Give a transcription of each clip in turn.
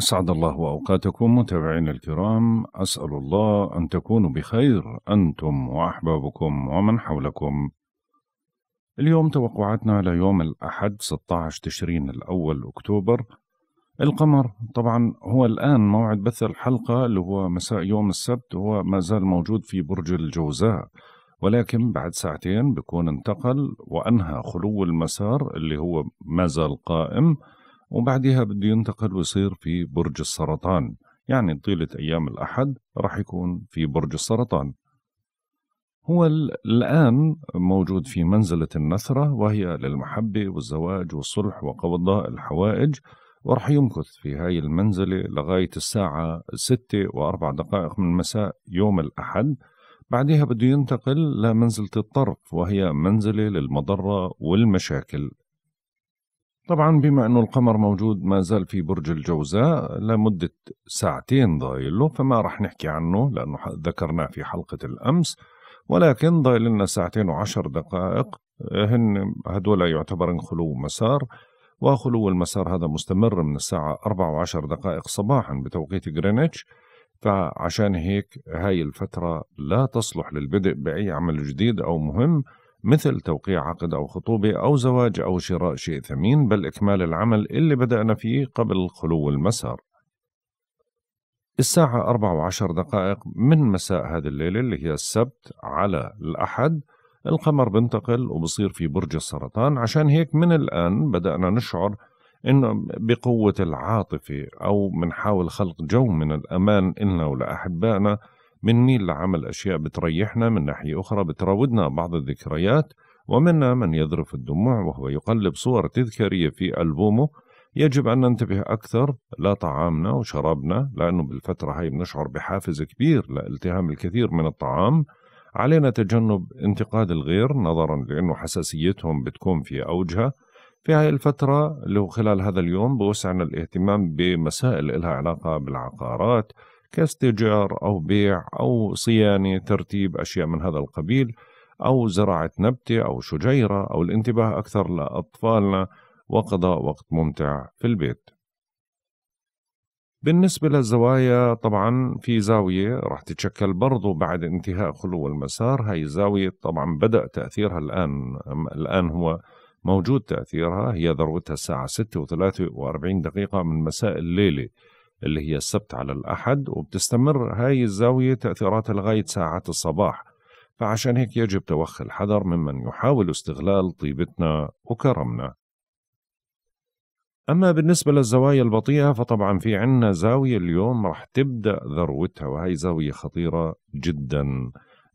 أسعد الله أوقاتكم متابعينا الكرام أسأل الله أن تكونوا بخير أنتم وأحبابكم ومن حولكم اليوم توقعاتنا ليوم الأحد 16 تشرين الأول أكتوبر القمر طبعا هو الآن موعد بث الحلقة اللي هو مساء يوم السبت هو ما زال موجود في برج الجوزاء ولكن بعد ساعتين بيكون انتقل وأنهى خلو المسار اللي هو ما زال قائم وبعدها بده ينتقل ويصير في برج السرطان يعني طيلة أيام الأحد راح يكون في برج السرطان هو الآن موجود في منزلة النثرة وهي للمحبة والزواج والصلح وقضاء الحوائج ورح يمكث في هاي المنزلة لغاية الساعة ستة وأربع دقائق من مساء يوم الأحد بعدها بده ينتقل لمنزلة الطرف وهي منزلة للمضرة والمشاكل طبعا بما أنه القمر موجود ما زال في برج الجوزاء لمدة ساعتين ضايل له فما رح نحكي عنه لأنه ذكرناه في حلقة الأمس ولكن ضايل لنا ساعتين وعشر دقائق هن هدول يعتبرن خلو مسار وخلو المسار هذا مستمر من الساعة أربع وعشر دقائق صباحا بتوقيت غرينتش فعشان هيك هاي الفترة لا تصلح للبدء بأي عمل جديد أو مهم مثل توقيع عقد أو خطوبة أو زواج أو شراء شيء ثمين بل إكمال العمل اللي بدأنا فيه قبل خلو المسار الساعة أربعة وعشر دقائق من مساء هذه الليلة اللي هي السبت على الأحد القمر بنتقل وبصير في برج السرطان عشان هيك من الآن بدأنا نشعر إنه بقوة العاطفة أو بنحاول خلق جو من الأمان إلنا ولأحبائنا من مني لعمل أشياء بتريحنا من ناحية أخرى بتراودنا بعض الذكريات ومنا من يذرف الدموع وهو يقلب صور تذكارية في ألبومه يجب أن ننتبه أكثر لا طعامنا وشرابنا لأنه بالفترة هاي بنشعر بحافز كبير لالتهام الكثير من الطعام علينا تجنب انتقاد الغير نظرا لأنه حساسيتهم بتكون في أوجها في هاي الفترة اللي هو خلال هذا اليوم بوسعنا الاهتمام بمسائل إلها علاقة بالعقارات كاستجار أو بيع أو صيانة ترتيب أشياء من هذا القبيل أو زراعة نبتة أو شجيرة أو الانتباه أكثر لأطفالنا وقضاء وقت ممتع في البيت بالنسبة للزوايا طبعا في زاوية راح تتشكل برضو بعد انتهاء خلو المسار هاي الزاوية طبعا بدأ تأثيرها الآن الآن هو موجود تأثيرها هي ذروتها الساعة 6 و43 دقيقة من مساء الليلة اللي هي السبت على الأحد وبتستمر هاي الزاوية تأثيراتها لغاية ساعة الصباح فعشان هيك يجب توخي الحذر ممن يحاول استغلال طيبتنا وكرمنا أما بالنسبة للزوايا البطيئة فطبعا في عنا زاوية اليوم رح تبدأ ذروتها وهي زاوية خطيرة جدا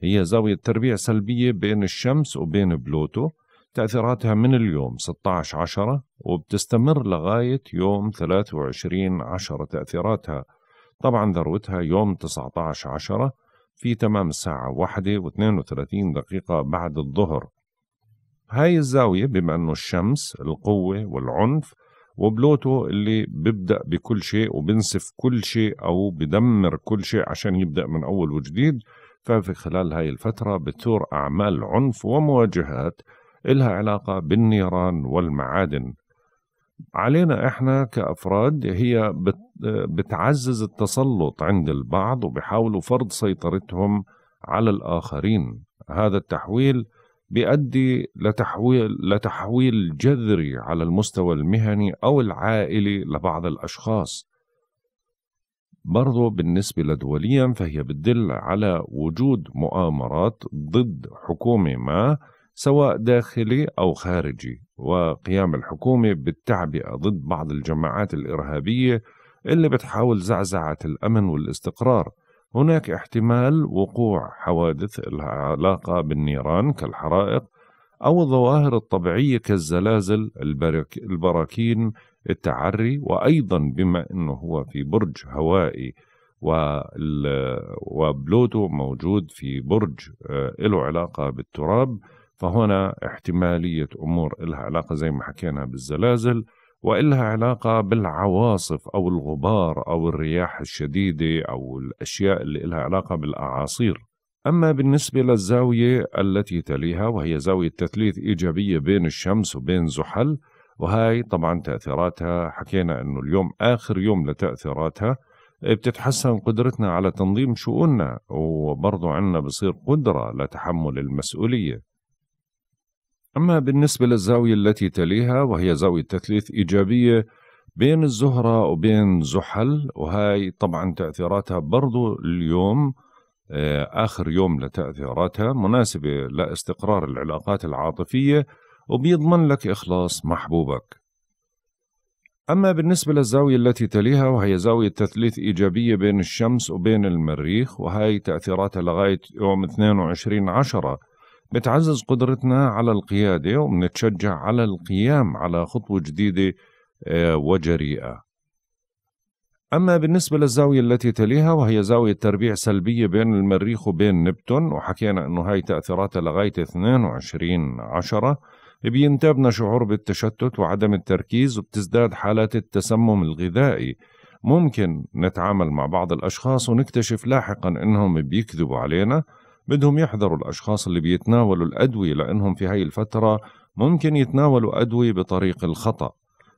هي زاوية تربيع سلبية بين الشمس وبين بلوتو تأثيراتها من اليوم 16 عشرة وبتستمر لغاية يوم 23 عشرة تأثيراتها طبعا ذروتها يوم 19 عشرة في تمام الساعة واحدة و 32 دقيقة بعد الظهر هاي الزاوية بما أنه الشمس القوة والعنف وبلوتو اللي بيبدأ بكل شيء وبنسف كل شيء أو بدمر كل شيء عشان يبدأ من أول وجديد ففي خلال هاي الفترة بتثور أعمال عنف ومواجهات إلها علاقة بالنيران والمعادن علينا إحنا كأفراد هي بتعزز التسلط عند البعض وبيحاولوا فرض سيطرتهم على الآخرين هذا التحويل بيؤدي لتحويل, لتحويل جذري على المستوى المهني أو العائلي لبعض الأشخاص برضو بالنسبة لدوليا فهي بتدل على وجود مؤامرات ضد حكومة ما سواء داخلي أو خارجي وقيام الحكومة بالتعبئة ضد بعض الجماعات الإرهابية اللي بتحاول زعزعة الأمن والاستقرار هناك احتمال وقوع حوادث لها علاقة بالنيران كالحرائق أو الظواهر الطبيعية كالزلازل البراكين التعري وأيضا بما أنه هو في برج هوائي وبلوتو موجود في برج آه، له علاقة بالتراب فهنا احتمالية أمور إلها علاقة زي ما حكينا بالزلازل وإلها علاقة بالعواصف أو الغبار أو الرياح الشديدة أو الأشياء اللي إلها علاقة بالأعاصير أما بالنسبة للزاوية التي تليها وهي زاوية تثليث إيجابية بين الشمس وبين زحل وهاي طبعا تأثيراتها حكينا أنه اليوم آخر يوم لتأثيراتها بتتحسن قدرتنا على تنظيم شؤوننا وبرضو عنا بصير قدرة لتحمل المسؤولية أما بالنسبة للزاوية التي تليها وهي زاوية تثليث إيجابية بين الزهرة وبين زحل وهي طبعا تأثيراتها برضو اليوم آه، آخر يوم لتأثيراتها مناسبة لاستقرار العلاقات العاطفية وبيضمن لك إخلاص محبوبك أما بالنسبة للزاوية التي تليها وهي زاوية تثليث إيجابية بين الشمس وبين المريخ وهي تأثيراتها لغاية يوم 22 عشرة بتعزز قدرتنا على القيادة وبنتشجع على القيام على خطوة جديدة آه، وجريئة أما بالنسبة للزاوية التي تليها وهي زاوية تربيع سلبية بين المريخ وبين نبتون وحكينا أنه هاي تأثيراتها لغاية 22 عشرة بينتابنا شعور بالتشتت وعدم التركيز وبتزداد حالات التسمم الغذائي ممكن نتعامل مع بعض الأشخاص ونكتشف لاحقا أنهم بيكذبوا علينا بدهم يحذروا الأشخاص اللي بيتناولوا الأدوية لأنهم في هاي الفترة ممكن يتناولوا أدوية بطريق الخطأ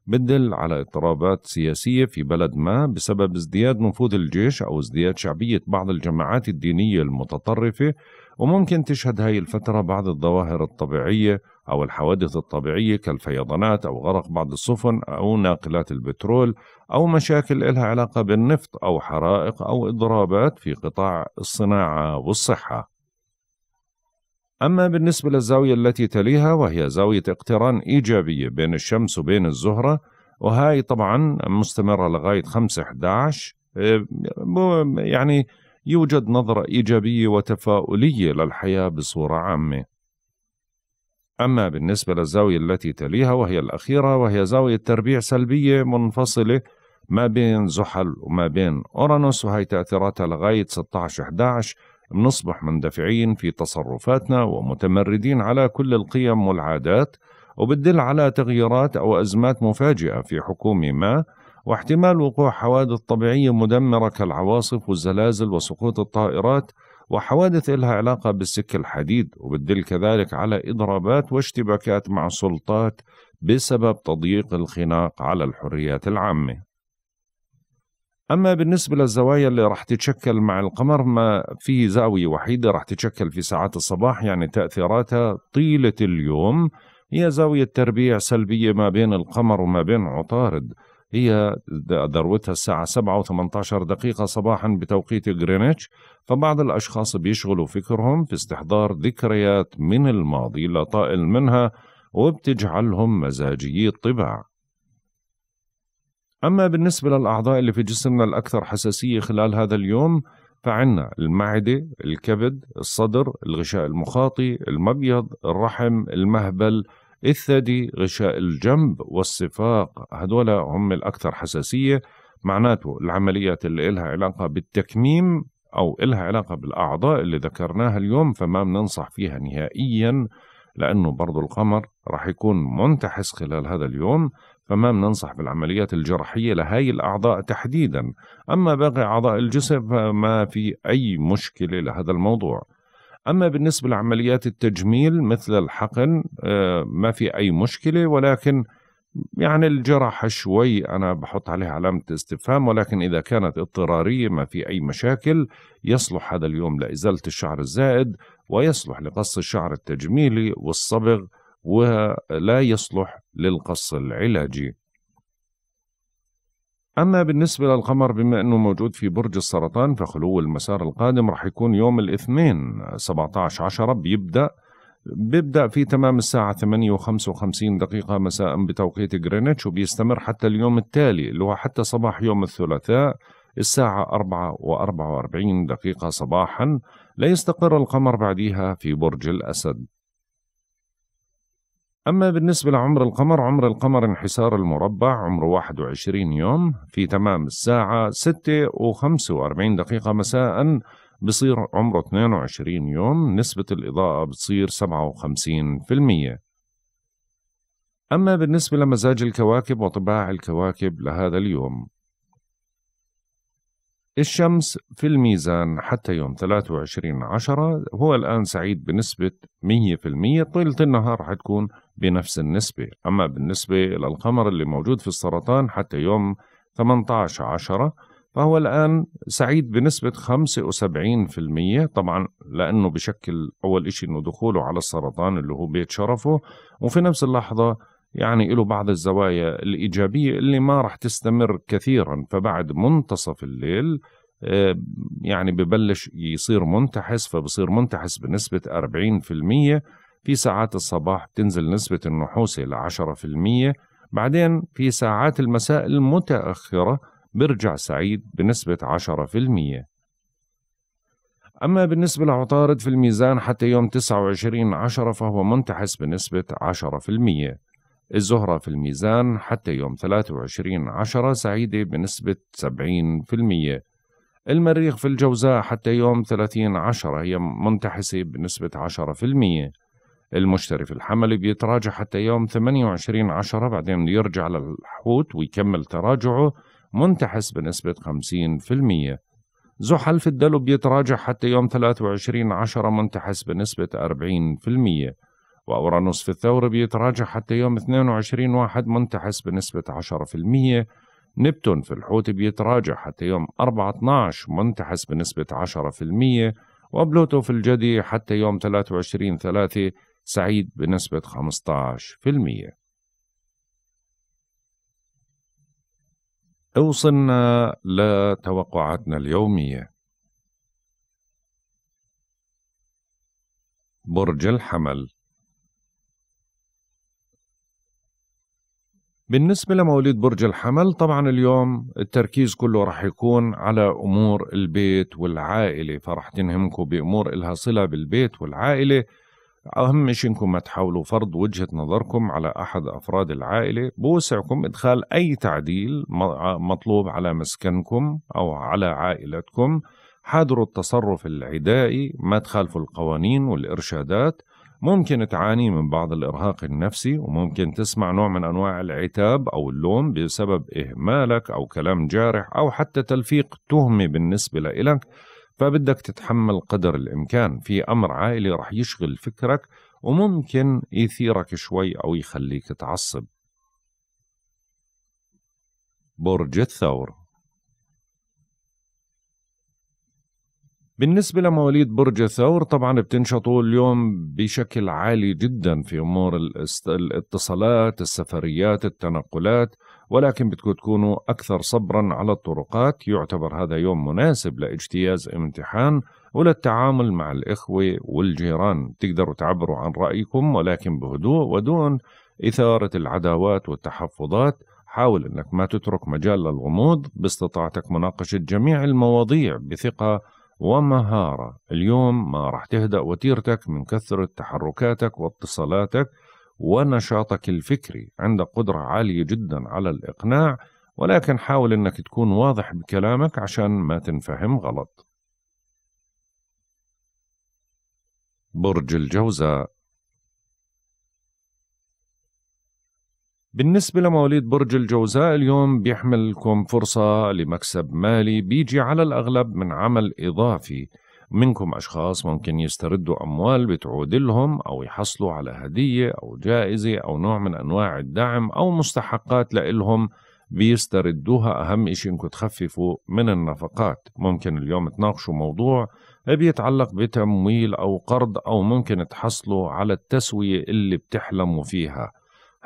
بتدل على اضطرابات سياسية في بلد ما بسبب ازدياد نفوذ الجيش أو ازدياد شعبية بعض الجماعات الدينية المتطرفة وممكن تشهد هاي الفترة بعض الظواهر الطبيعية أو الحوادث الطبيعية كالفيضانات أو غرق بعض السفن أو ناقلات البترول أو مشاكل إلها علاقة بالنفط أو حرائق أو إضرابات في قطاع الصناعة والصحة أما بالنسبة للزاوية التي تليها وهي زاوية اقتران إيجابية بين الشمس وبين الزهرة وهاي طبعا مستمرة لغاية 5 11 آه، يعني يوجد نظرة إيجابية وتفاؤلية للحياة بصورة عامة أما بالنسبة للزاوية التي تليها وهي الأخيرة وهي زاوية تربيع سلبية منفصلة ما بين زحل وما بين أورانوس وهي تأثيراتها لغاية 16 11 نصبح مندفعين في تصرفاتنا ومتمردين على كل القيم والعادات وبتدل على تغييرات أو أزمات مفاجئة في حكومة ما واحتمال وقوع حوادث طبيعية مدمرة كالعواصف والزلازل وسقوط الطائرات وحوادث إلها علاقة بالسك الحديد وبتدل كذلك على إضرابات واشتباكات مع السلطات بسبب تضييق الخناق على الحريات العامة أما بالنسبة للزوايا اللي راح تتشكل مع القمر ما في زاوية وحيدة راح تتشكل في ساعات الصباح يعني تأثيراتها طيلة اليوم هي زاوية تربيع سلبية ما بين القمر وما بين عطارد هي ذروتها الساعة 7 و 18 دقيقة صباحا بتوقيت غرينتش فبعض الأشخاص بيشغلوا فكرهم في استحضار ذكريات من الماضي لا طائل منها وبتجعلهم مزاجي الطباع أما بالنسبة للأعضاء اللي في جسمنا الأكثر حساسية خلال هذا اليوم فعنا المعدة، الكبد، الصدر، الغشاء المخاطي، المبيض، الرحم، المهبل، الثدي، غشاء الجنب والصفاق، هدول هم الأكثر حساسية، معناته العمليات اللي إلها علاقة بالتكميم أو إلها علاقة بالأعضاء اللي ذكرناها اليوم فما بننصح فيها نهائياً لأنه برضو القمر راح يكون منتحس خلال هذا اليوم فما بننصح بالعمليات الجراحية لهاي الأعضاء تحديدا أما باقي أعضاء الجسم فما في أي مشكلة لهذا الموضوع أما بالنسبة لعمليات التجميل مثل الحقن آه، ما في أي مشكلة ولكن يعني الجراحة شوي أنا بحط عليها علامة استفهام ولكن إذا كانت اضطرارية ما في أي مشاكل يصلح هذا اليوم لإزالة الشعر الزائد ويصلح لقص الشعر التجميلي والصبغ ولا يصلح للقص العلاجي أما بالنسبة للقمر بما أنه موجود في برج السرطان فخلو المسار القادم راح يكون يوم الاثنين 17 عشرة بيبدأ بيبدأ في تمام الساعة 8:55 دقيقة مساء بتوقيت غرينتش وبيستمر حتى اليوم التالي اللي هو حتى صباح يوم الثلاثاء الساعة 4:44 دقيقة صباحا لا يستقر القمر بعدها في برج الأسد أما بالنسبة لعمر القمر عمر القمر انحسار المربع عمره 21 يوم في تمام الساعة 6 و45 دقيقة مساء بصير عمره 22 يوم نسبة الإضاءة بتصير 57% أما بالنسبة لمزاج الكواكب وطباع الكواكب لهذا اليوم الشمس في الميزان حتى يوم 23 عشرة هو الآن سعيد بنسبة 100% طيلة النهار حتكون بنفس النسبة أما بالنسبة للقمر اللي موجود في السرطان حتى يوم 18 عشرة فهو الآن سعيد بنسبة 75% طبعا لأنه بشكل أول إشي أنه دخوله على السرطان اللي هو بيت شرفه وفي نفس اللحظة يعني له بعض الزوايا الإيجابية اللي ما رح تستمر كثيرا فبعد منتصف الليل آه، يعني ببلش يصير منتحس فبصير منتحس بنسبة 40% في ساعات الصباح بتنزل نسبة النحوس إلى 10% بعدين في ساعات المساء المتأخرة برجع سعيد بنسبة 10% أما بالنسبة لعطارد في الميزان حتى يوم 29 عشرة فهو منتحس بنسبة 10% الزهرة في الميزان حتى يوم 23 عشرة سعيدة بنسبة 70% المريخ في الجوزاء حتى يوم 30 عشرة هي منتحسة بنسبة 10% المشتري في الحمل بيتراجع حتى يوم 28 عشرة بعدين يرجع للحوت ويكمل تراجعه منتحس بنسبة 50% زحل في الدلو بيتراجع حتى يوم 23 عشرة منتحس بنسبة 40% وأورانوس في الثور بيتراجع حتى يوم 22 واحد منتحس بنسبة 10% نبتون في الحوت بيتراجع حتى يوم 4 12 منتحس بنسبة 10% وبلوتو في الجدي حتى يوم 23 3 سعيد بنسبة 15% وصلنا لتوقعاتنا اليومية برج الحمل بالنسبة لمواليد برج الحمل طبعا اليوم التركيز كله رح يكون على أمور البيت والعائلة فرح تنهمكم بأمور إلها صلة بالبيت والعائلة أهم شيء إنكم ما تحاولوا فرض وجهة نظركم على أحد أفراد العائلة بوسعكم إدخال أي تعديل مطلوب على مسكنكم أو على عائلتكم حاذروا التصرف العدائي ما تخالفوا القوانين والإرشادات ممكن تعاني من بعض الإرهاق النفسي وممكن تسمع نوع من أنواع العتاب أو اللوم بسبب إهمالك أو كلام جارح أو حتى تلفيق تهمة بالنسبة لإلك فبدك تتحمل قدر الإمكان في أمر عائلي رح يشغل فكرك وممكن يثيرك شوي أو يخليك تعصب برج الثور بالنسبة لمواليد برج الثور طبعا بتنشطوا اليوم بشكل عالي جدا في أمور الاتصالات السفريات التنقلات ولكن بدكم تكونوا أكثر صبرا على الطرقات يعتبر هذا يوم مناسب لاجتياز امتحان وللتعامل مع الإخوة والجيران تقدروا تعبروا عن رأيكم ولكن بهدوء ودون إثارة العداوات والتحفظات حاول أنك ما تترك مجال للغموض باستطاعتك مناقشة جميع المواضيع بثقة ومهارة اليوم ما راح تهدأ وتيرتك من كثرة تحركاتك واتصالاتك ونشاطك الفكري عندك قدرة عالية جدا على الإقناع ولكن حاول أنك تكون واضح بكلامك عشان ما تنفهم غلط برج الجوزاء بالنسبة لمواليد برج الجوزاء اليوم بيحملكم فرصة لمكسب مالي بيجي على الأغلب من عمل إضافي منكم أشخاص ممكن يستردوا أموال بتعود لهم أو يحصلوا على هدية أو جائزة أو نوع من أنواع الدعم أو مستحقات لإلهم بيستردوها أهم إشي إنكم تخففوا من النفقات ممكن اليوم تناقشوا موضوع بيتعلق بتمويل أو قرض أو ممكن تحصلوا على التسوية اللي بتحلموا فيها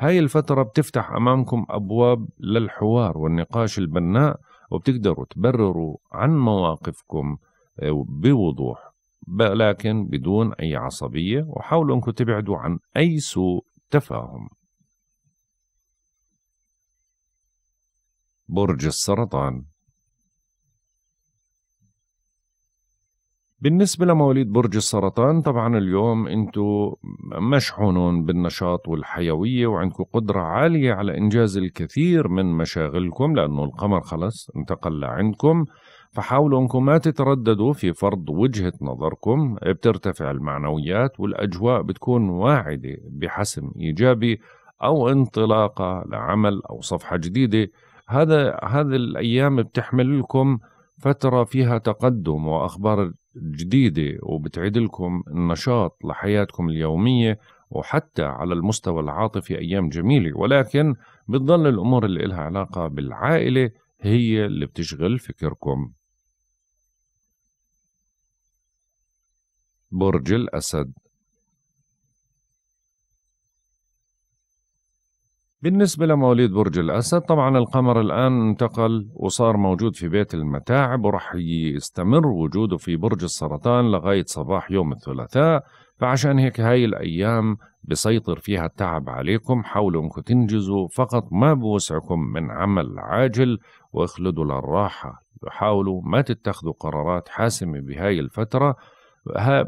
هاي الفترة بتفتح أمامكم أبواب للحوار والنقاش البناء وبتقدروا تبرروا عن مواقفكم آه، بوضوح لكن بدون أي عصبية وحاولوا أنكم تبعدوا عن أي سوء تفاهم برج السرطان بالنسبة لمواليد برج السرطان طبعا اليوم انتم مشحونون بالنشاط والحيوية وعندكم قدرة عالية على إنجاز الكثير من مشاغلكم لأنه القمر خلص انتقل لعندكم فحاولوا انكم ما تترددوا في فرض وجهة نظركم بترتفع المعنويات والأجواء بتكون واعدة بحسم إيجابي أو انطلاقة لعمل أو صفحة جديدة هذا هذه الأيام بتحمل لكم فترة فيها تقدم وأخبار جديدة وبتعيد لكم النشاط لحياتكم اليومية وحتى على المستوى العاطفي أيام جميلة ولكن بتضل الأمور اللي إلها علاقة بالعائلة هي اللي بتشغل فكركم برج الأسد بالنسبة لمواليد برج الأسد طبعا القمر الآن انتقل وصار موجود في بيت المتاعب ورح يستمر وجوده في برج السرطان لغاية صباح يوم الثلاثاء فعشان هيك هاي الأيام بسيطر فيها التعب عليكم حاولوا انكم تنجزوا فقط ما بوسعكم من عمل عاجل واخلدوا للراحة حاولوا ما تتخذوا قرارات حاسمة بهاي الفترة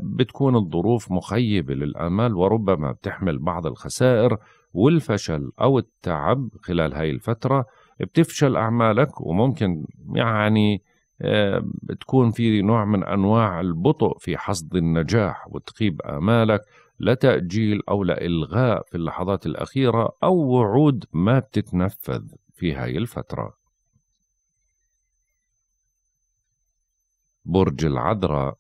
بتكون الظروف مخيبة للأمل وربما بتحمل بعض الخسائر والفشل أو التعب خلال هاي الفترة بتفشل أعمالك وممكن يعني آه، تكون في نوع من أنواع البطء في حصد النجاح وتخيب آمالك لتأجيل أو لإلغاء في اللحظات الأخيرة أو وعود ما بتتنفذ في هاي الفترة برج العذراء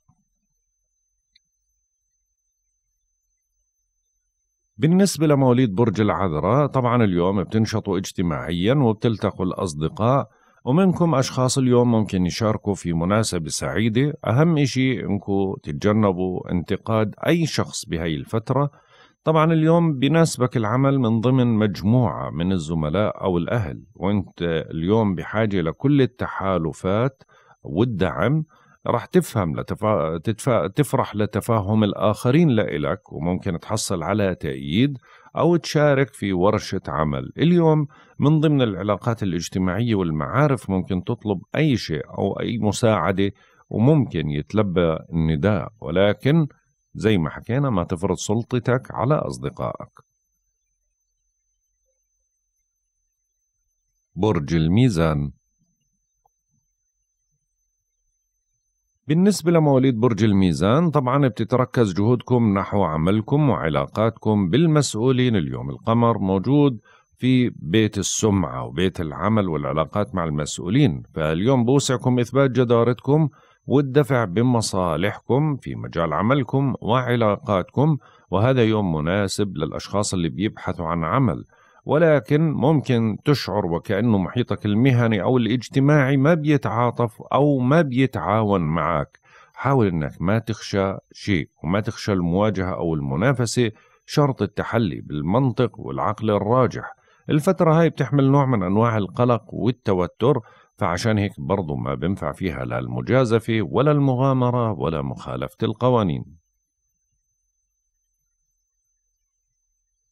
بالنسبة لمواليد برج العذراء طبعا اليوم بتنشطوا اجتماعيا وبتلتقوا الأصدقاء ومنكم أشخاص اليوم ممكن يشاركوا في مناسبة سعيدة أهم إشي أنكم تتجنبوا انتقاد أي شخص بهاي الفترة طبعا اليوم بناسبك العمل من ضمن مجموعة من الزملاء أو الأهل وأنت اليوم بحاجة لكل التحالفات والدعم راح تفهم لتفا... تتفا... تفرح لتفاهم الآخرين لإلك وممكن تحصل على تأييد أو تشارك في ورشة عمل اليوم من ضمن العلاقات الاجتماعية والمعارف ممكن تطلب أي شيء أو أي مساعدة وممكن يتلبى النداء ولكن زي ما حكينا ما تفرض سلطتك على أصدقائك برج الميزان بالنسبة لمواليد برج الميزان طبعا بتتركز جهودكم نحو عملكم وعلاقاتكم بالمسؤولين اليوم القمر موجود في بيت السمعة وبيت العمل والعلاقات مع المسؤولين فاليوم بوسعكم إثبات جدارتكم والدفع بمصالحكم في مجال عملكم وعلاقاتكم وهذا يوم مناسب للأشخاص اللي بيبحثوا عن عمل ولكن ممكن تشعر وكأنه محيطك المهني أو الاجتماعي ما بيتعاطف أو ما بيتعاون معك حاول أنك ما تخشى شيء وما تخشى المواجهة أو المنافسة شرط التحلي بالمنطق والعقل الراجح الفترة هاي بتحمل نوع من أنواع القلق والتوتر فعشان هيك برضو ما بنفع فيها لا المجازفة ولا المغامرة ولا مخالفة القوانين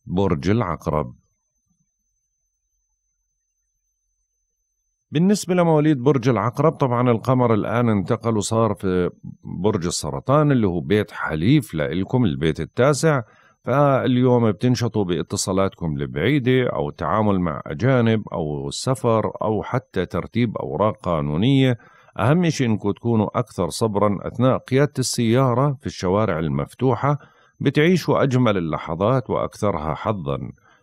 برج العقرب بالنسبة لمواليد برج العقرب طبعا القمر الآن انتقل وصار في برج السرطان اللي هو بيت حليف لإلكم البيت التاسع فاليوم بتنشطوا باتصالاتكم البعيدة أو التعامل مع أجانب أو السفر أو حتى ترتيب أوراق قانونية أهم شيء أنكم تكونوا أكثر صبرا أثناء قيادة السيارة في الشوارع المفتوحة بتعيشوا أجمل اللحظات وأكثرها حظا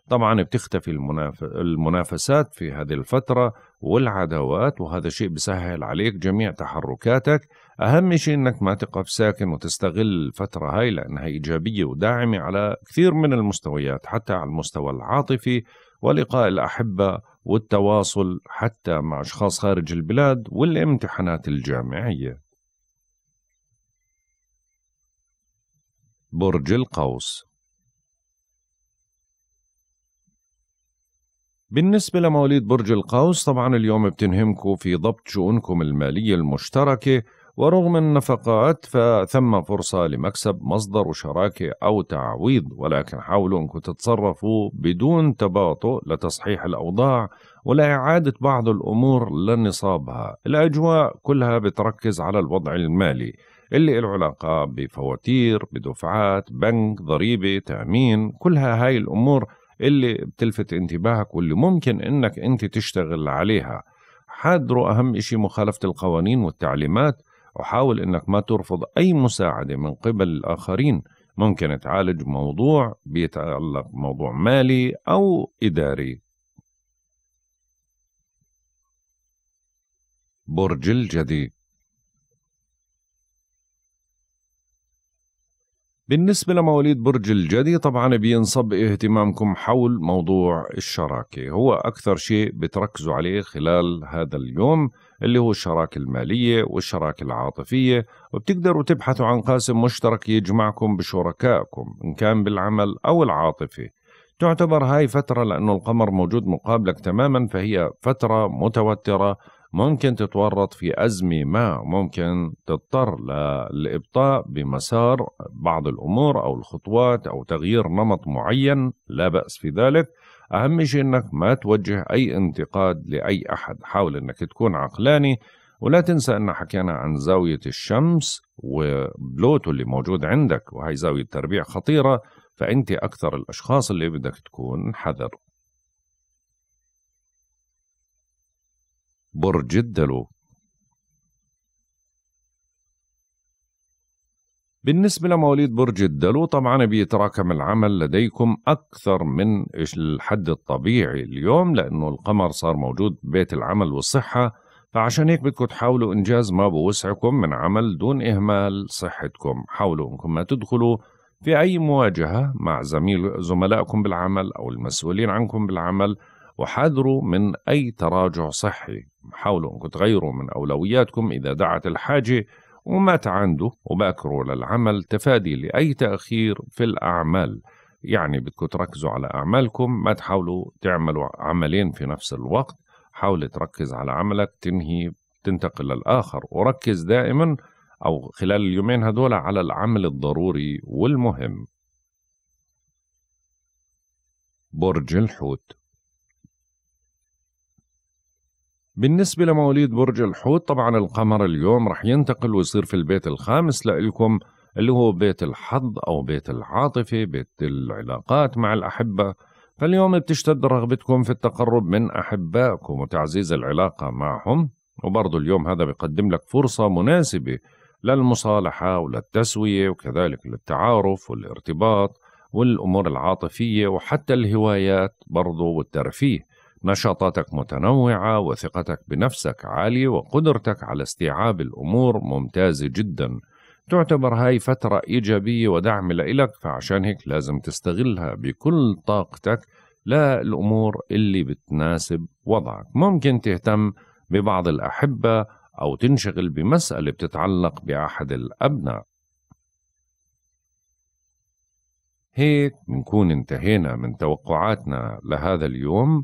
طبعا بتختفي المناف... المنافسات في هذه الفترة والعداوات وهذا شيء بسهل عليك جميع تحركاتك أهم شيء أنك ما تقف ساكن وتستغل الفترة هاي لأنها إيجابية وداعمة على كثير من المستويات حتى على المستوى العاطفي ولقاء الأحبة والتواصل حتى مع أشخاص خارج البلاد والامتحانات الجامعية برج القوس بالنسبة لمواليد برج القوس طبعا اليوم بتنهمكم في ضبط شؤونكم المالية المشتركة ورغم النفقات فثم فرصة لمكسب مصدر وشراكة أو تعويض ولكن حاولوا أنكم تتصرفوا بدون تباطؤ لتصحيح الأوضاع ولإعادة بعض الأمور لنصابها الأجواء كلها بتركز على الوضع المالي اللي له علاقة بفواتير بدفعات بنك ضريبة تأمين كلها هاي الأمور اللي بتلفت انتباهك واللي ممكن انك انت تشتغل عليها حاضروا اهم شيء مخالفه القوانين والتعليمات وحاول انك ما ترفض اي مساعده من قبل الاخرين ممكن تعالج موضوع بيتعلق موضوع مالي او اداري برج الجدي بالنسبة لمواليد برج الجدي طبعا بينصب اهتمامكم حول موضوع الشراكة هو أكثر شيء بتركزوا عليه خلال هذا اليوم اللي هو الشراكة المالية والشراكة العاطفية وبتقدروا تبحثوا عن قاسم مشترك يجمعكم بشركائكم إن كان بالعمل أو العاطفة تعتبر هاي فترة لأنه القمر موجود مقابلك تماما فهي فترة متوترة ممكن تتورط في أزمة ما ممكن تضطر للإبطاء بمسار بعض الأمور أو الخطوات أو تغيير نمط معين لا بأس في ذلك أهم شيء أنك ما توجه أي انتقاد لأي أحد حاول أنك تكون عقلاني ولا تنسى أن حكينا عن زاوية الشمس وبلوتو اللي موجود عندك وهي زاوية تربيع خطيرة فأنت أكثر الأشخاص اللي بدك تكون حذر برج الدلو بالنسبة لمواليد برج الدلو طبعا بيتراكم العمل لديكم أكثر من الحد الطبيعي اليوم لأنه القمر صار موجود بيت العمل والصحة فعشان هيك بدكم تحاولوا إنجاز ما بوسعكم من عمل دون إهمال صحتكم حاولوا أنكم ما تدخلوا في أي مواجهة مع زميل زملائكم بالعمل أو المسؤولين عنكم بالعمل وحذروا من أي تراجع صحي حاولوا أنكم تغيروا من أولوياتكم إذا دعت الحاجة وما تعنده وباكروا للعمل تفادي لأي تأخير في الأعمال يعني بدكم تركزوا على أعمالكم ما تحاولوا تعملوا عملين في نفس الوقت حاول تركز على عملك تنهي تنتقل للآخر وركز دائما أو خلال اليومين هدول على العمل الضروري والمهم برج الحوت بالنسبة لمواليد برج الحوت طبعا القمر اليوم رح ينتقل ويصير في البيت الخامس لإلكم اللي هو بيت الحظ أو بيت العاطفة بيت العلاقات مع الأحبة فاليوم بتشتد رغبتكم في التقرب من أحبائكم وتعزيز العلاقة معهم وبرضو اليوم هذا بيقدم لك فرصة مناسبة للمصالحة وللتسوية وكذلك للتعارف والارتباط والأمور العاطفية وحتى الهوايات برضو والترفيه نشاطاتك متنوعة وثقتك بنفسك عالية وقدرتك على استيعاب الأمور ممتازة جدا تعتبر هاي فترة إيجابية ودعم لإلك فعشان هيك لازم تستغلها بكل طاقتك للأمور اللي بتناسب وضعك ممكن تهتم ببعض الأحبة أو تنشغل بمسألة بتتعلق بأحد الأبناء هيك بنكون انتهينا من توقعاتنا لهذا اليوم